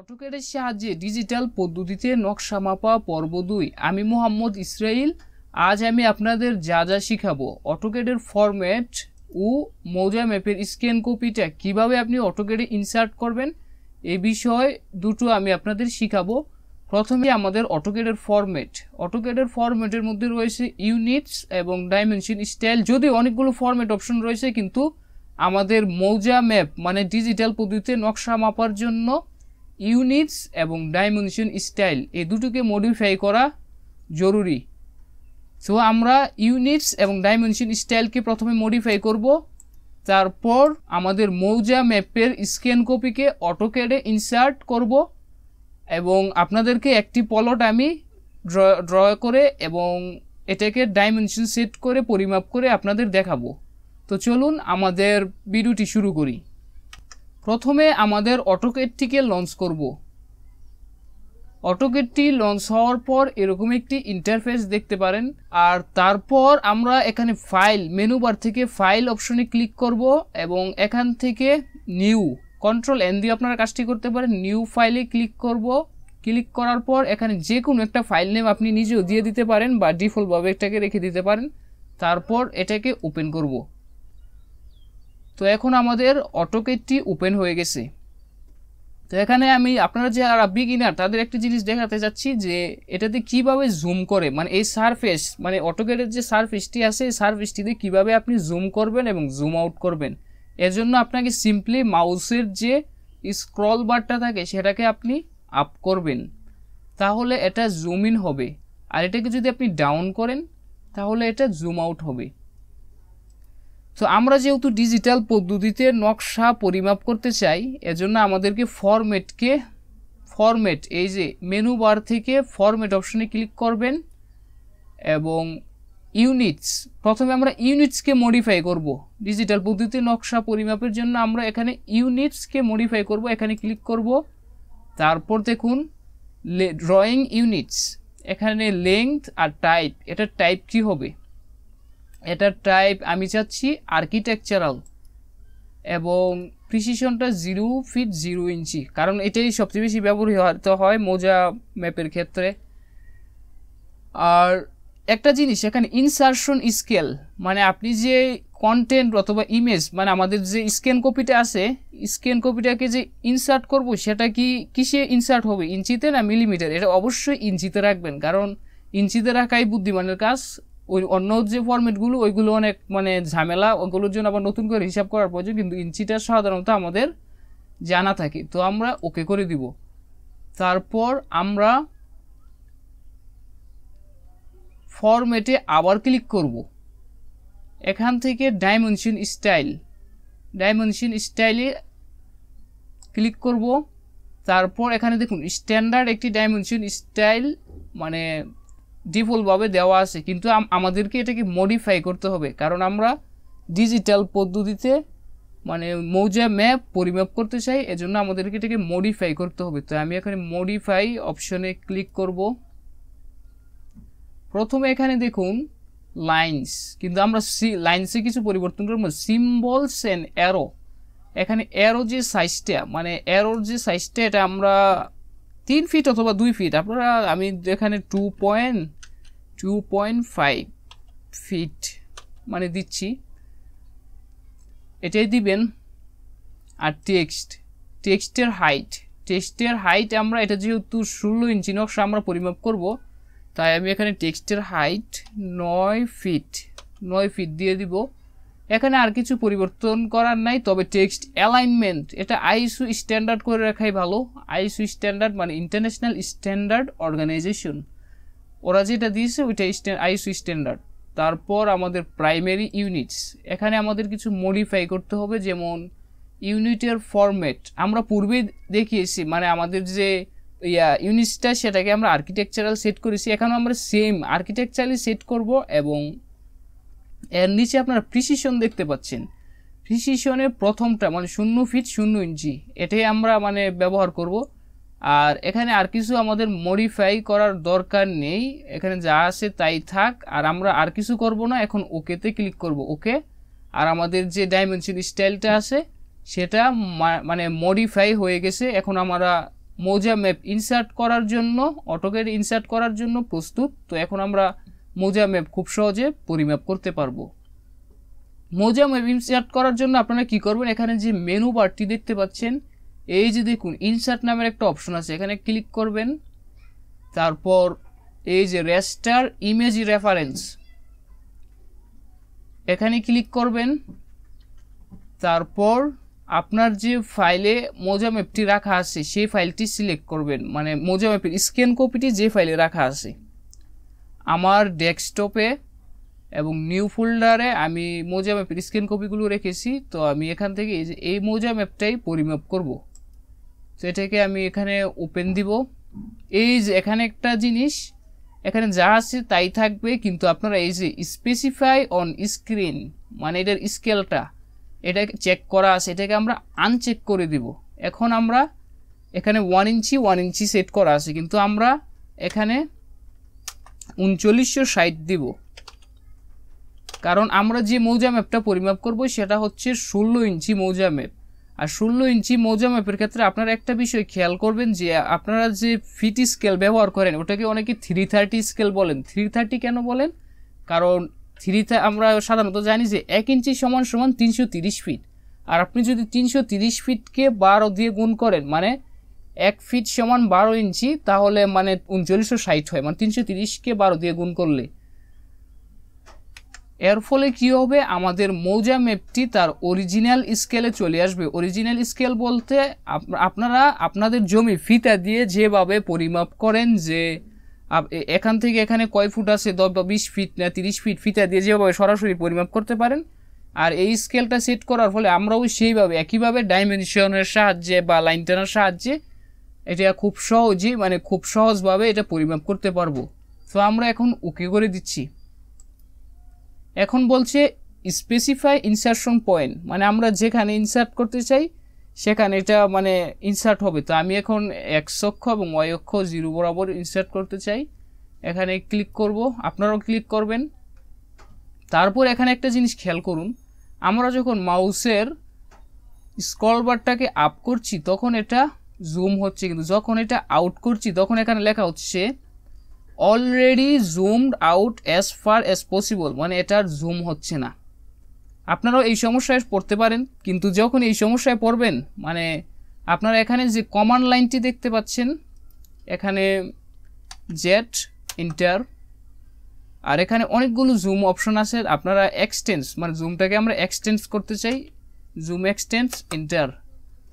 অটোকেডের সাহায্যে ডিজিটাল পদ্ধতিতে নকশা মাপা পর্ব দুই আমি মোহাম্মদ ইসরাইল আজ আমি আপনাদের যা যা শিখাবো অটোকেডের ফরম্যাট ও মৌজা ম্যাপের স্ক্যান কপিটা কিভাবে আপনি অটোকেডে ইনসার্ট করবেন এ বিষয় দুটো আমি আপনাদের শিখাবো প্রথমে আমাদের অটোকেডের ফরম্যাট অটোকেডের ফরম্যাটের মধ্যে রয়েছে ইউনিটস এবং ডাইমেনশন স্টাইল যদিও অনেকগুলো ফরম্যাট অপশন রয়েছে কিন্তু আমাদের মৌজা ম্যাপ মানে ডিজিটাল পদ্ধতিতে নকশা মাপার জন্য ইউনিটস এবং ডাইমেনশন স্টাইল এই দুটোকে মডিফাই করা জরুরি সো আমরা ইউনিটস এবং ডাইমেনশন স্টাইলকে প্রথমে মডিফাই করব তারপর আমাদের মৌজা ম্যাপের স্ক্যান কপিকে ক্যাডে ইনসার্ট করব এবং আপনাদেরকে একটি পলট আমি ড্র ড্র করে এবং এটাকে ডাইমেনশন সেট করে পরিমাপ করে আপনাদের দেখাবো তো চলুন আমাদের ভিডিওটি শুরু করি প্রথমে আমাদের অটোকেটটিকে লঞ্চ করব অটোকেটটি লঞ্চ হওয়ার পর এরকম একটি ইন্টারফেস দেখতে পারেন আর তারপর আমরা এখানে ফাইল মেনু বার থেকে ফাইল অপশনে ক্লিক করব এবং এখান থেকে নিউ কন্ট্রোল এন দিয়ে আপনারা কাজটি করতে পারেন নিউ ফাইলে ক্লিক করব ক্লিক করার পর এখানে যে কোনো একটা ফাইল নেম আপনি নিজেও দিয়ে দিতে পারেন বা ডিফল্টভাবে এটাকে রেখে দিতে পারেন তারপর এটাকে ওপেন করবো তো এখন আমাদের অটোকেটটি ওপেন হয়ে গেছে তো এখানে আমি আপনারা যারা বিগিনার তাদের একটি জিনিস দেখাতে চাচ্ছি যে এটাতে কিভাবে জুম করে মানে এই সারফেস মানে অটোকেটের যে সারফেসটি আছে এই সারফেসটিতে কীভাবে আপনি জুম করবেন এবং জুম আউট করবেন এর জন্য আপনাকে সিম্পলি মাউসের যে স্ক্রল বারটা থাকে সেটাকে আপনি আপ করবেন তাহলে এটা জুম ইন হবে আর এটাকে যদি আপনি ডাউন করেন তাহলে এটা জুম আউট হবে তো আমরা যেহেতু ডিজিটাল পদ্ধতিতে নকশা পরিমাপ করতে চাই এজন্য আমাদেরকে ফরম্যাটকে ফরম্যাট এই যে মেনু বার থেকে ফরম্যাট অপশনে ক্লিক করবেন এবং ইউনিটস প্রথমে আমরা ইউনিটসকে মডিফাই করব ডিজিটাল পদ্ধতিতে নকশা পরিমাপের জন্য আমরা এখানে ইউনিটসকে মডিফাই করব এখানে ক্লিক করব তারপর দেখুন ড্রয়িং ইউনিটস এখানে লেংথ আর টাইপ এটা টাইপ কি হবে এটার টাইপ আমি চাচ্ছি আর্কিটেকচারাল এবং প্রিসিশনটা জিরো ফিট জিরো ইঞ্চি কারণ এটাই সবচেয়ে বেশি ব্যবহৃত হয় মোজা ম্যাপের ক্ষেত্রে আর একটা জিনিস এখানে ইনসারশন স্কেল মানে আপনি যে কন্টেন্ট অথবা ইমেজ মানে আমাদের যে স্ক্যান কপিটা আছে স্ক্যান কপিটাকে যে ইনসার্ট করব সেটা কি কিসে ইনসার্ট হবে ইঞ্চিতে না মিলিমিটার এটা অবশ্যই ইঞ্চিতে রাখবেন কারণ ইঞ্চিতে রাখাই বুদ্ধিমানের কাজ ওই অন্য যে ফর্মেটগুলো ওইগুলো অনেক মানে ঝামেলা ওগুলোর জন্য আবার নতুন করে হিসাব করার প্রয়োজন কিন্তু ইঞ্চিটা সাধারণত আমাদের জানা থাকে তো আমরা ওকে করে দিব তারপর আমরা ফরম্যাটে আবার ক্লিক করব এখান থেকে ডাইমেনশন স্টাইল ডাইমেনশন স্টাইলে ক্লিক করব তারপর এখানে দেখুন স্ট্যান্ডার্ড একটি ডাইমেনশন স্টাইল মানে ডিফল্টভাবে দেওয়া আছে কিন্তু আমাদেরকে এটাকে মডিফাই করতে হবে কারণ আমরা ডিজিটাল পদ্ধতিতে মানে মৌজা ম্যাপ পরিমাপ করতে চাই এজন্য আমাদেরকে এটাকে মডিফাই করতে হবে তো আমি এখানে মডিফাই অপশনে ক্লিক করব প্রথমে এখানে দেখুন লাইন্স কিন্তু আমরা সি লাইন্সে কিছু পরিবর্তন করবো সিম্বলস অ্যান্ড অ্যারো এখানে অ্যারো যে সাইজটা মানে অ্যারোর যে সাইজটা এটা আমরা তিন ফিট অথবা দুই ফিট আপনারা আমি এখানে two point two point five feet মানে দিচ্ছি এটাই দিবেন আর টেক্সট টেক্সটের হাইট টেক্সটের হাইট আমরা এটা যেহেতু ষোলো ইঞ্চি নকশা আমরা পরিমাপ করব তাই আমি এখানে টেক্সটের হাইট নয় ফিট নয় ফিট দিয়ে দিব এখানে আর কিছু পরিবর্তন করার নাই তবে টেক্সট অ্যালাইনমেন্ট এটা আইসু স্ট্যান্ডার্ড করে রাখাই ভালো আইসু স্ট্যান্ডার্ড মানে ইন্টারন্যাশনাল স্ট্যান্ডার্ড অর্গানাইজেশন ওরা যেটা দিয়েছে ওইটা আইসু স্ট্যান্ডার্ড তারপর আমাদের প্রাইমারি ইউনিটস এখানে আমাদের কিছু মডিফাই করতে হবে যেমন ইউনিটের ফরম্যাট আমরা পূর্বে দেখিয়েছি মানে আমাদের যে ইয়া ইউনিটসটা সেটাকে আমরা আর্কিটেকচারাল সেট করেছি এখানেও আমরা সেম আর্কিটেকচারালি সেট করব এবং এর নিচে আপনারা প্রিসিশন দেখতে পাচ্ছেন প্রিসিশনের প্রথমটা মানে শূন্য ফিট শূন্য ইঞ্চি এটাই আমরা মানে ব্যবহার করব আর এখানে আর কিছু আমাদের মডিফাই করার দরকার নেই এখানে যা আছে তাই থাক আর আমরা আর কিছু করব না এখন ওকেতে ক্লিক করব ওকে আর আমাদের যে ডাইমেনশন স্টাইলটা আছে সেটা মানে মডিফাই হয়ে গেছে এখন আমরা মোজা ম্যাপ ইনসার্ট করার জন্য অটোকেট ইনসার্ট করার জন্য প্রস্তুত তো এখন আমরা মোজা ম্যাপ খুব সহজে পরিমাপ করতে পারবো মোজা ম্যাপ ইনসার্ট করার জন্য আপনারা কি করবেন এখানে যে মেনু বারটি দেখতে পাচ্ছেন এই যে দেখুন ইনসার্ট নামের একটা অপশন আছে এখানে ক্লিক করবেন তারপর এই যে রেস্টার ইমেজ রেফারেন্স এখানে ক্লিক করবেন তারপর আপনার যে ফাইলে মোজা ম্যাপটি রাখা আছে সেই ফাইলটি সিলেক্ট করবেন মানে মোজা ম্যাপের স্ক্যান কপিটি যে ফাইলে রাখা আছে আমার ডেস্কটপে এবং নিউ ফোল্ডারে আমি মোজা ম্যাপের স্ক্রিন কপিগুলো রেখেছি তো আমি এখান থেকে এই যে এই মোজা ম্যাপটাই পরিমাপ করব। তো এটাকে আমি এখানে ওপেন দিব এই যে এখানে একটা জিনিস এখানে যা আছে তাই থাকবে কিন্তু আপনারা এই যে স্পেসিফাই অন স্ক্রিন মানে এটার স্কেলটা এটা চেক করা আছে এটাকে আমরা আনচেক করে দিব এখন আমরা এখানে one inch one inch set করা আছে কিন্তু আমরা এখানে উনচল্লিশশো ষাট দিব কারণ আমরা যে মৌজা ম্যাপটা পরিমাপ করব সেটা হচ্ছে ষোলো ইঞ্চি মৌজা ম্যাপ আর ষোলো ইঞ্চি মৌজা ম্যাপের ক্ষেত্রে আপনারা একটা বিষয় খেয়াল করবেন যে আপনারা যে ফিট স্কেল ব্যবহার করেন ওটাকে অনেকে থ্রি থার্টি স্কেল বলেন থ্রি থার্টি কেন বলেন কারণ থ্রি আমরা সাধারণত জানি যে এক ইঞ্চি সমান সমান তিনশো তিরিশ ফিট আর আপনি যদি তিনশো তিরিশ ফিটকে বারো দিয়ে গুণ করেন মানে এক ফিট সমান বারো ইঞ্চি তাহলে মানে উনচল্লিশশো ষাট হয় মানে তিনশো তিরিশকে বারো দিয়ে গুণ করলে এর ফলে কি হবে আমাদের মৌজা ম্যাপটি তার অরিজিনাল স্কেলে চলে আসবে অরিজিনাল স্কেল বলতে আপনারা আপনাদের জমি ফিতা দিয়ে যেভাবে পরিমাপ করেন যে এখান থেকে এখানে কয় ফুট আছে দশ বা বিশ ফিট না তিরিশ ফিট ফিতা দিয়ে যেভাবে সরাসরি পরিমাপ করতে পারেন আর এই স্কেলটা সেট করার ফলে আমরাও সেইভাবে একইভাবে ডাইমেনশনের সাহায্যে বা লাইন টানার সাহায্যে এটা খুব সহজেই মানে খুব সহজভাবে এটা পরিমাপ করতে পারবো তো আমরা এখন ওকে করে দিচ্ছি এখন বলছে স্পেসিফাই ইনসার্টশন পয়েন্ট মানে আমরা যেখানে ইনসার্ট করতে চাই সেখানে এটা মানে ইনসার্ট হবে তো আমি এখন এক্স অক্ষ এবং ওয়াই অক্ষ জিরো বরাবর ইনসার্ট করতে চাই এখানে ক্লিক করব আপনারাও ক্লিক করবেন তারপর এখানে একটা জিনিস খেয়াল করুন আমরা যখন মাউসের স্কলবারটাকে বারটাকে আপ করছি তখন এটা জুম হচ্ছে কিন্তু যখন এটা আউট করছি তখন এখানে লেখা হচ্ছে already zoomed out as far as possible মানে এটার জুম হচ্ছে না আপনারাও এই সমস্যায় পড়তে পারেন কিন্তু যখন এই সমস্যায় পড়বেন মানে আপনারা এখানে যে কমান্ড লাইনটি দেখতে পাচ্ছেন এখানে জেট ইন্টার আর এখানে অনেকগুলো জুম অপশন আছে আপনারা এক্সটেন্স মানে জুমটাকে আমরা এক্সটেন্স করতে চাই জুম এক্সটেন্স ইন্টার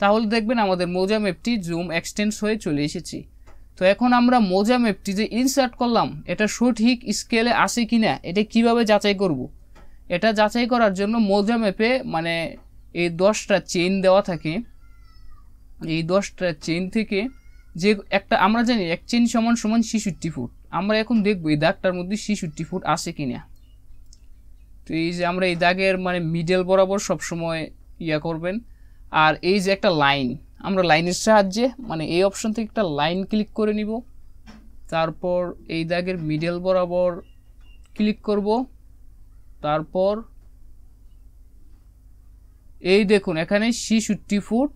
তাহলে দেখবেন আমাদের মোজা ম্যাপটি জুম এক্সটেন্স হয়ে চলে এসেছি তো এখন আমরা মোজা ম্যাপটি যে ইনসার্ট করলাম এটা সঠিক স্কেলে আসে কি না এটা কিভাবে যাচাই করব। এটা যাচাই করার জন্য মোজা ম্যাপে মানে এই দশটা চেইন দেওয়া থাকে এই দশটা চেইন থেকে যে একটা আমরা জানি এক চেন সমান সমান ছিষট্টি ফুট আমরা এখন দেখব এই দাগটার মধ্যে ছিষট্টি ফুট আছে কি না তো এই যে আমরা এই দাগের মানে মিডল বরাবর সবসময় ইয়া করবেন আর এই যে একটা লাইন আমরা লাইনের সাহায্যে মানে এই অপশন থেকে একটা লাইন ক্লিক করে নিব তারপর এই দাগের মিডল বরাবর ক্লিক করব তারপর এই দেখুন এখানে ছিষট্টি ফুট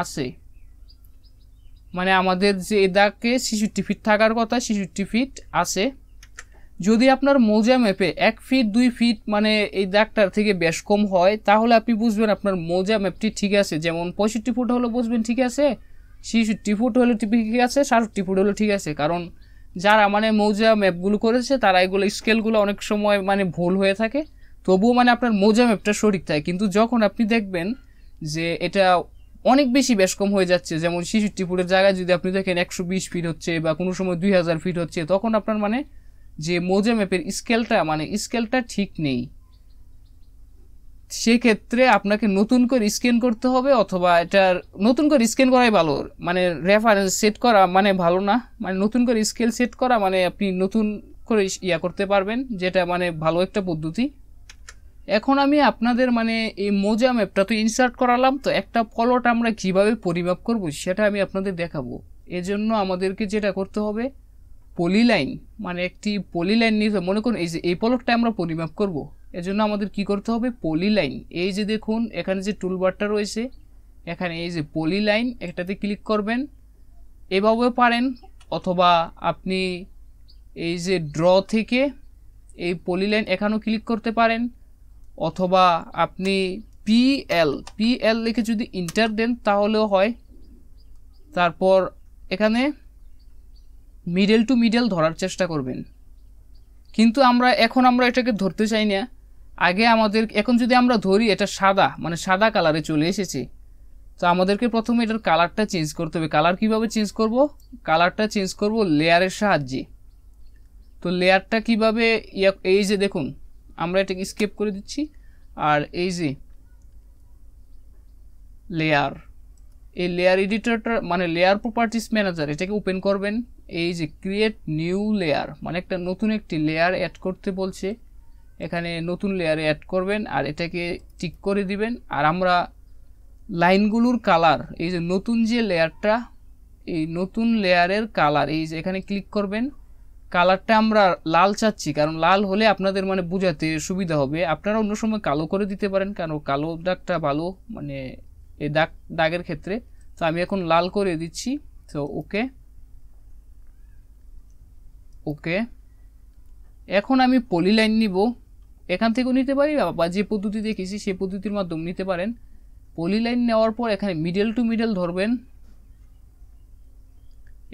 আছে মানে আমাদের যে দাগকে ছিষট্টি ফিট থাকার কথা ছিষট্টি ফিট আছে যদি আপনার মোজা ম্যাপে এক ফিট দুই ফিট মানে এই দাগটার থেকে বেশ কম হয় তাহলে আপনি বুঝবেন আপনার মোজা ম্যাপটি ঠিক আছে যেমন পঁয়ষট্টি ফুট হলে বুঝবেন ঠিক আছে ছিষট্টি ফুট হলে ঠিক আছে ষাটটি ফুট হলে ঠিক আছে কারণ যারা মানে মৌজা ম্যাপগুলো করেছে তারা এগুলো স্কেলগুলো অনেক সময় মানে ভুল হয়ে থাকে তবুও মানে আপনার মৌজা ম্যাপটা সঠিক থাকে কিন্তু যখন আপনি দেখবেন যে এটা অনেক বেশি বেশ কম হয়ে যাচ্ছে যেমন ছিষট্টি ফুটের জায়গায় যদি আপনি দেখেন একশো বিশ ফিট হচ্ছে বা কোনো সময় দুই হাজার ফিট হচ্ছে তখন আপনার মানে যে মোজা ম্যাপের স্কেলটা মানে স্কেলটা ঠিক নেই সেক্ষেত্রে আপনাকে নতুন করে স্ক্যান করতে হবে অথবা এটার নতুন করে স্ক্যান করাই ভালো মানে রেফারেন্স সেট করা মানে ভালো না মানে নতুন করে স্কেল সেট করা মানে আপনি নতুন করে ইয়া করতে পারবেন যেটা মানে ভালো একটা পদ্ধতি এখন আমি আপনাদের মানে এই মোজা ম্যাপটা তো ইনসার্ট করালাম তো একটা ফলোটা আমরা কিভাবে পরিমাপ করব সেটা আমি আপনাদের দেখাবো এজন্য আমাদেরকে যেটা করতে হবে পলিলাইন মানে একটি পলিলাইন নিয়ে মনে করুন এই যে এই পলকটা আমরা পরিমাপ করব এজন্য আমাদের কি করতে হবে পলিলাইন এই যে দেখুন এখানে যে টুলবারটা রয়েছে এখানে এই যে পলিলাইন একটাতে ক্লিক করবেন এভাবে পারেন অথবা আপনি এই যে ড্র থেকে এই পলিলাইন এখানেও ক্লিক করতে পারেন অথবা আপনি পিএল পিএল লিখে যদি ইন্টার দেন তাহলেও হয় তারপর এখানে মিডল টু মিডল ধরার চেষ্টা করবেন কিন্তু আমরা এখন আমরা এটাকে ধরতে চাই না আগে আমাদের এখন যদি আমরা ধরি এটা সাদা মানে সাদা কালারে চলে এসেছে তো আমাদেরকে প্রথমে এটার কালারটা চেঞ্জ করতে হবে কালার কিভাবে চেঞ্জ করব কালারটা চেঞ্জ করব লেয়ারের সাহায্যে তো লেয়ারটা কিভাবে এই যে দেখুন আমরা এটাকে স্কেপ করে দিচ্ছি আর এই যে লেয়ার এই লেয়ার এডিটরটা মানে লেয়ার প্রপার্টিস ম্যানেজার এটাকে ওপেন করবেন এই যে ক্রিয়েট নিউ লেয়ার মানে একটা নতুন একটি লেয়ার অ্যাড করতে বলছে এখানে নতুন লেয়ারে অ্যাড করবেন আর এটাকে টিক করে দিবেন আর আমরা লাইনগুলোর কালার এই যে নতুন যে লেয়ারটা এই নতুন লেয়ারের কালার এই যে এখানে ক্লিক করবেন কালারটা আমরা লাল চাচ্ছি কারণ লাল হলে আপনাদের মানে বোঝাতে সুবিধা হবে আপনারা অন্য সময় কালো করে দিতে পারেন কারণ কালো দাগটা ভালো মানে এই দাগ দাগের ক্ষেত্রে তো আমি এখন লাল করে দিচ্ছি তো ওকে ওকে এখন আমি পলিলাইন নিব এখান থেকেও নিতে পারি বা যে পদ্ধতি দেখেছি সেই পদ্ধতির মাধ্যম নিতে পারেন পলিলাইন নেওয়ার পর এখানে মিডল টু মিডল ধরবেন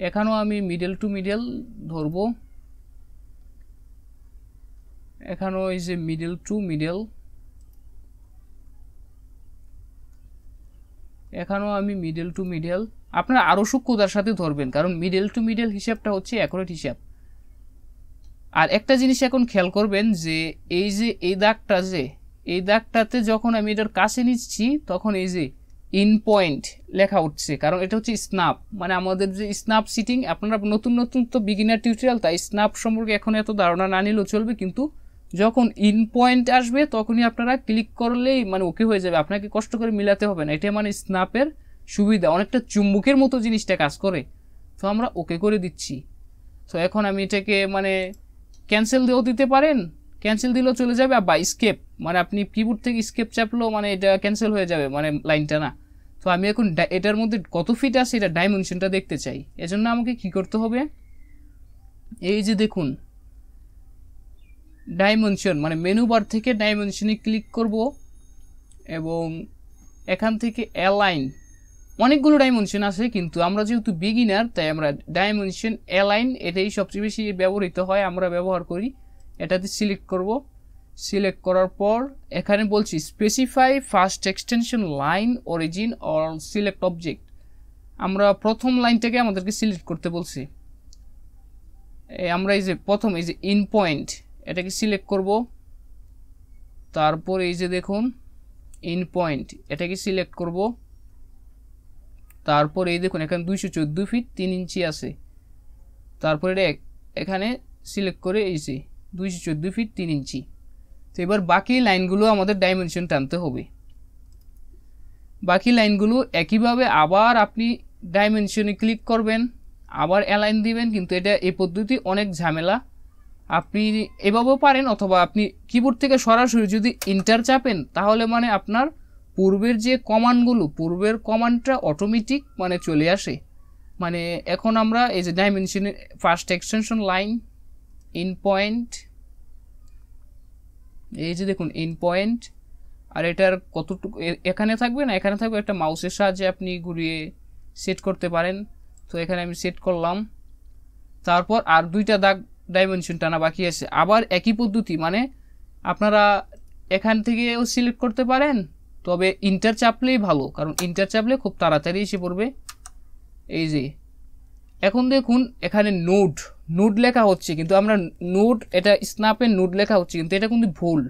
এখানেও আমি মিডল টু মিডল ধরব এখানেও এই যে মিডল টু মিডল এখানেও আমি মিডল টু মিডল আপনার আরও সূক্ষ্মতার সাথে ধরবেন কারণ মিডল টু মিডল হিসাবটা হচ্ছে অ্যাকোরেট হিসাব আর একটা জিনিস এখন খেয়াল করবেন যে এই যে এই দাগটা যে এই দাগটাতে যখন আমি এটার কাছে নিচ্ছি তখন এই যে ইন পয়েন্ট লেখা উঠছে কারণ এটা হচ্ছে স্নাপ মানে আমাদের যে স্নাপ সিটিং আপনারা নতুন নতুন তো বিগিনার টিউটোরিয়াল তাই স্নাপ সম্পর্কে এখন এত ধারণা না নিলেও চলবে কিন্তু যখন ইন পয়েন্ট আসবে তখনই আপনারা ক্লিক করলেই মানে ওকে হয়ে যাবে আপনাকে কষ্ট করে মিলাতে হবে না এটা মানে স্নাপের সুবিধা অনেকটা চুম্বকের মতো জিনিসটা কাজ করে তো আমরা ওকে করে দিচ্ছি তো এখন আমি এটাকে মানে ক্যান্সেল দিয়েও দিতে পারেন ক্যান্সেল দিলেও চলে যাবে বা স্কেপ মানে আপনি কিবোর্ড থেকে স্কেপ চাপলেও মানে এটা ক্যান্সেল হয়ে যাবে মানে লাইনটা না তো আমি এখন এটার মধ্যে কত ফিট আছে এটা ডাইমেনশনটা দেখতে চাই এজন্য আমাকে কি করতে হবে এই যে দেখুন ডাইমেনশন মানে মেনু বার থেকে ডাইমেনশনে ক্লিক করব এবং এখান থেকে অ্যালাইন অনেকগুলো ডাইমেনশন আছে কিন্তু আমরা যেহেতু বিগিনার তাই আমরা ডাইমেনশন অ্যালাইন এটাই সবচেয়ে বেশি ব্যবহৃত হয় আমরা ব্যবহার করি এটাতে সিলেক্ট করব সিলেক্ট করার পর এখানে বলছি specify first extension line origin or select object আমরা প্রথম লাইনটাকে আমাদেরকে সিলেক্ট করতে বলছি আমরা এই যে প্রথম এই যে ইন পয়েন্ট এটাকে সিলেক্ট করব তারপর এই যে দেখুন ইন পয়েন্ট এটাকে সিলেক্ট করব তারপর এই দেখুন এখানে দুইশো চোদ্দো ফিট তিন ইঞ্চি আছে তারপর এটা এখানে সিলেক্ট করে এসে দুইশো চোদ্দো ফিট তিন ইঞ্চি তো এবার বাকি লাইনগুলো আমাদের ডাইমেনশন টানতে হবে বাকি লাইনগুলো একইভাবে আবার আপনি ডাইমেনশনে ক্লিক করবেন আবার অ্যালাইন দিবেন কিন্তু এটা এই পদ্ধতি অনেক ঝামেলা আপনি এভাবেও পারেন অথবা আপনি কিবোর্ড থেকে সরাসরি যদি ইন্টার চাপেন তাহলে মানে আপনার পূর্বের যে কমান্ডগুলো পূর্বের কমান্ডটা অটোমেটিক মানে চলে আসে মানে এখন আমরা এই যে dimension first extension line in point এই যে দেখুন ইন পয়েন্ট আর এটার কতটুকু এখানে থাকবে না এখানে থাকবে একটা মাউসের সাহায্যে আপনি ঘুরিয়ে সেট করতে পারেন তো এখানে আমি সেট করলাম তারপর আর দুইটা দাগ ডাইমেনশন টানা বাকি আছে আবার একই পদ্ধতি মানে আপনারা এখান থেকেও সিলেক্ট করতে পারেন তবে ইন্টার চাপলেই ভালো কারণ ইন্টার চাপলে খুব তাড়াতাড়ি এসে পড়বে এই যে এখন দেখুন এখানে নোট নোট লেখা হচ্ছে কিন্তু আমরা নোট এটা স্নাপে নোট লেখা হচ্ছে কিন্তু এটা কিন্তু ভুল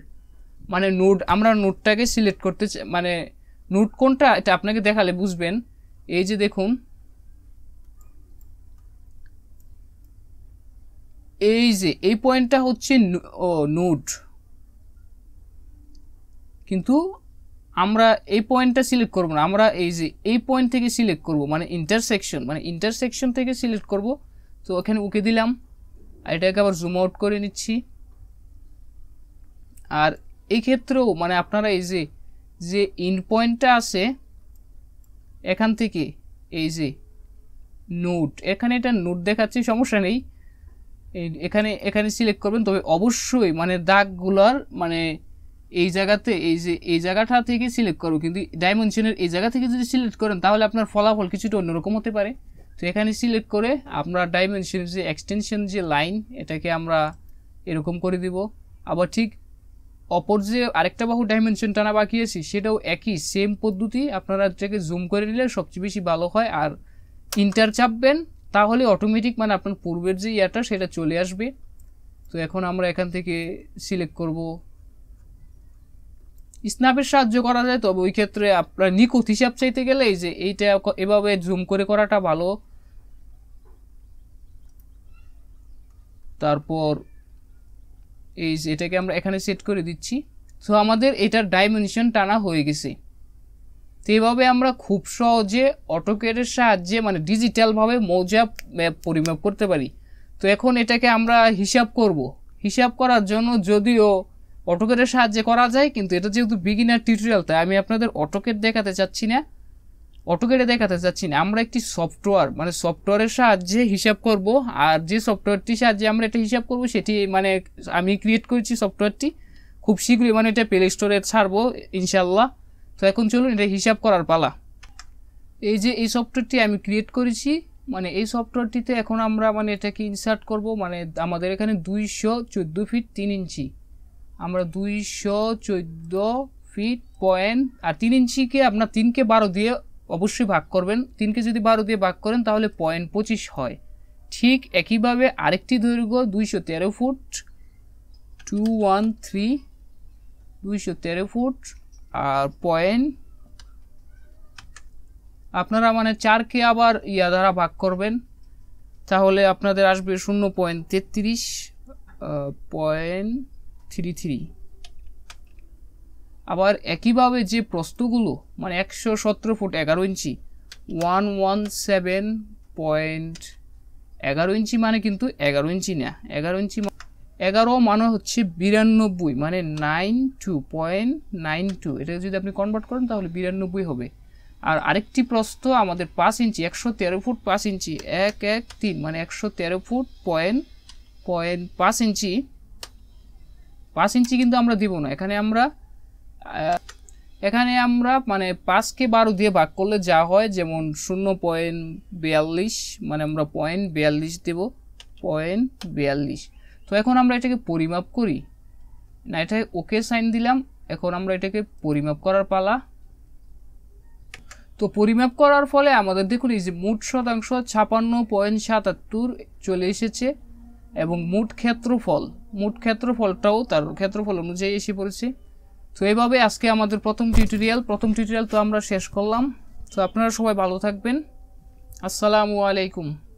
মানে নোট আমরা নোটটাকে সিলেক্ট করতে মানে নোট কোনটা এটা আপনাকে দেখালে বুঝবেন এই যে দেখুন এই যে এই পয়েন্টটা হচ্ছে ও নোট কিন্তু আমরা এই পয়েন্টটা সিলেক্ট করব না আমরা এই যে এই পয়েন্ট থেকে সিলেক্ট করব মানে ইন্টারসেকশন মানে ইন্টারসেকশন থেকে সিলেক্ট করব তো ওখানে উকে দিলাম আর এটাকে আবার জুম আউট করে নিচ্ছি আর এই ক্ষেত্রেও মানে আপনারা এই যে যে ইন পয়েন্টটা আছে এখান থেকে এই যে নোট এখানে এটা নোট দেখাচ্ছে সমস্যা নেই এখানে এখানে সিলেক্ট করবেন তবে অবশ্যই মানে দাগগুলোর মানে এই জায়গাতে এই যে এই জায়গাটা থেকে সিলেক্ট করো কিন্তু ডাইমেনশনের এই জায়গা থেকে যদি সিলেক্ট করেন তাহলে আপনার ফলাফল কিছুটা অন্যরকম হতে পারে তো এখানে সিলেক্ট করে আমরা ডাইমেনশনের যে এক্সটেনশন যে লাইন এটাকে আমরা এরকম করে দিব আবার ঠিক অপর যে আরেকটা বাহু ডাইমেনশন টানা বাকি আছে সেটাও একই সেম পদ্ধতি আপনারা এটাকে জুম করে নিলে সবচেয়ে বেশি ভালো হয় আর ইন্টার চাপবেন তাহলে অটোমেটিক মানে আপনার পূর্বের যে ইয়াটা সেটা চলে আসবে তো এখন আমরা এখান থেকে সিলেক্ট করব স্ন্যাপের সাহায্য করা যায় তবে ওই ক্ষেত্রে আপনার নিখুঁত হিসাব চাইতে গেলে এই যে এইটা এভাবে জুম করে করাটা ভালো তারপর এই যে এটাকে আমরা এখানে সেট করে দিচ্ছি তো আমাদের এটার ডাইমেনশন টানা হয়ে গেছে তো এইভাবে আমরা খুব সহজে অটোকেটের সাহায্যে মানে ডিজিটালভাবে মৌজা পরিমাপ করতে পারি তো এখন এটাকে আমরা হিসাব করব হিসাব করার জন্য যদিও অটোকেটের সাহায্যে করা যায় কিন্তু এটা যেহেতু বিগিনার টিউটোরিয়াল তাই আমি আপনাদের অটোকেট দেখাতে চাচ্ছি না অটোকেটে দেখাতে চাচ্ছি না আমরা একটি সফটওয়্যার মানে সফটওয়্যারের সাহায্যে হিসাব করব আর যে সফটওয়্যারটির সাহায্যে আমরা এটা হিসাব করব সেটি মানে আমি ক্রিয়েট করেছি সফটওয়্যারটি খুব শীঘ্রই মানে এটা প্লে স্টোরে ছাড়বো ইনশাল্লাহ তো এখন চলুন এটা হিসাব করার পালা এই যে এই সফটওয়্যারটি আমি ক্রিয়েট করেছি মানে এই সফটওয়্যারটিতে এখন আমরা মানে এটাকে ইনসার্ট করব মানে আমাদের এখানে দুইশো চোদ্দো ফিট তিন ইঞ্চি আমরা দুইশো চোদ্দ ফিট পয়েন্ট আর তিন ইঞ্চিকে আপনার তিনকে বারো দিয়ে অবশ্যই ভাগ করবেন তিনকে যদি বারো দিয়ে ভাগ করেন তাহলে পয়েন্ট পঁচিশ হয় ঠিক একইভাবে আরেকটি দৈর্ঘ্য দুইশো তেরো ফুট টু ওয়ান থ্রি দুইশো তেরো ফুট আর পয়েন্ট আপনারা মানে চারকে আবার ইয়া দ্বারা ভাগ করবেন তাহলে আপনাদের আসবে শূন্য পয়েন্ট তেত্রিশ পয়েন্ট থ্রি থ্রি আবার একইভাবে যে প্রস্তগুলো মানে একশো সতেরো ফুট এগারো inch one one seven point এগারো ইঞ্চি মানে কিন্তু এগারো ইঞ্চি না এগারো ইঞ্চি এগারো মানে হচ্ছে বিরানব্বই মানে nine two point nine two এটা যদি আপনি কনভার্ট করেন তাহলে বিরানব্বই হবে আর আরেকটি প্রস্থ আমাদের পাঁচ ইঞ্চি একশো তেরো ফুট পাঁচ ইঞ্চি এক এক তিন মানে একশো তেরো ফুট পয়েন্ট পয়েন্ট পাঁচ ইঞ্চি পাঁচ ইঞ্চি কিন্তু আমরা দিব না এখানে আমরা এখানে আমরা মানে পাঁচকে বারো দিয়ে ভাগ করলে যা হয় যেমন শূন্য পয়েন্ট বিয়াল্লিশ মানে আমরা পয়েন্ট বিয়াল্লিশ দেব পয়েন্ট বিয়াল্লিশ তো এখন আমরা এটাকে পরিমাপ করি না এটাকে ওকে সাইন দিলাম এখন আমরা এটাকে পরিমাপ করার পালা তো পরিমাপ করার ফলে আমাদের দেখুন এই যে মোট শতাংশ ছাপান্ন পয়েন্ট সাতাত্তর চলে এসেছে এবং মোট ক্ষেত্রফল মোট ক্ষেত্রফলটাও তার ক্ষেত্রফল অনুযায়ী এসে পড়েছে তো এভাবে আজকে আমাদের প্রথম টিউটোরিয়াল প্রথম টিউটোরিয়াল তো আমরা শেষ করলাম তো আপনারা সবাই ভালো থাকবেন আসসালামু আলাইকুম